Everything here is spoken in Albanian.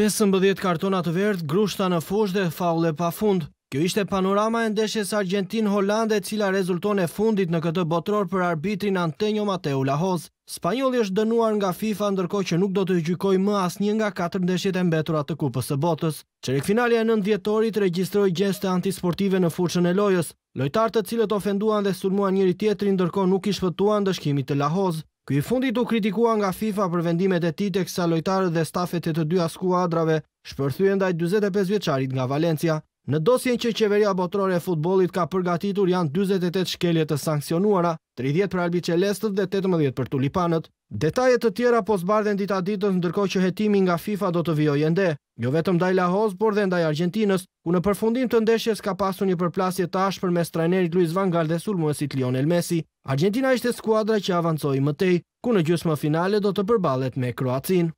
15 kartona të verdh, grushta në fush dhe faule pa fund. Kjo ishte panorama e ndeshjes argentin hollande e cila rezulton e fundit në këtë botror për arbitrin Antonio Mateu Lahoz. Spanjolli është dënuar nga FIFA ndërkohë që nuk do të gjykoj më asnjë nga 4 ndeshjet e mbetura të Kupës së Botës. Çerekfinalja e 9 dhjetorit regjistroi gjeste antisportive në fushën e lojës. Lojtartët të cilët ofenduan dhe sulmuan njëri tjetrin ndërkohë nuk i shpëtuan dëshkimit të Lahoz. Ky i fundit u kritikua nga FIFA për vendimet e tij teksa lojtarët dhe stafet e të dyja skuadrave shpërthyen ndaj 45 vjeçarit nga Valencia. Në dosjen që qeveria botërore e futbolit ka përgatitur janë 28 shkelje të sankcionuara, 30 për Albi Qelestët dhe 18 për Tulipanët. Detajet të tjera po zbardhen dita ditës ndërko që hetimi nga FIFA do të vjoj ende, jo vetëm daj Hozë, por dhe ndaj Argentinës, ku në përfundim të ndeshjes ka pasu një përplasje të ashë për mes trajnerit Luis Van Gaal dhe sulmuesit Lionel Messi. Argentina ishte skuadra që avancoj mëtej, ku në gjusë më finale do të përbalet me Kroacinë.